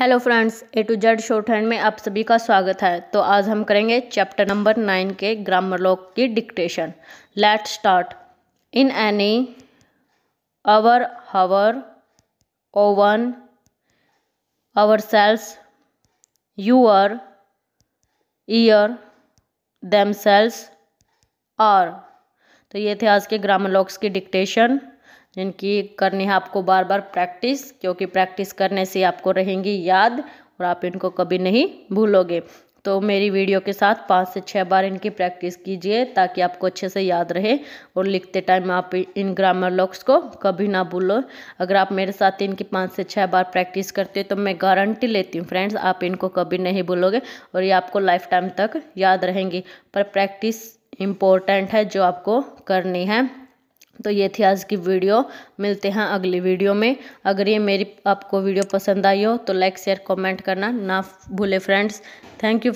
hello friends A to Z shorthand में आप सभी का स्वागत है तो आज हम करेंगे चैप्टर नंबर नाइन के ग्रामर लॉक की dictation let start in any our hour own ourselves your year themselves are तो ये थे आज के ग्रामर लॉक्स की डिक्टेशन जिनकी करनी है आपको बार बार प्रैक्टिस क्योंकि प्रैक्टिस करने से आपको रहेंगी याद और आप इनको कभी नहीं भूलोगे तो मेरी वीडियो के साथ पाँच से छः बार इनकी प्रैक्टिस कीजिए ताकि आपको अच्छे से याद रहे और लिखते टाइम आप इन ग्रामर लॉक्स को कभी ना भूलो अगर आप मेरे साथ इनकी पाँच से छः बार प्रैक्टिस करते हो तो मैं गारंटी लेती हूँ फ्रेंड्स आप इनको कभी नहीं भूलोगे और ये आपको लाइफ टाइम तक याद रहेंगी पर प्रैक्टिस इम्पोर्टेंट है जो आपको करनी है तो ये थी आज की वीडियो मिलते हैं अगली वीडियो में अगर ये मेरी आपको वीडियो पसंद आई हो तो लाइक शेयर कमेंट करना ना भूले फ्रेंड्स थैंक यू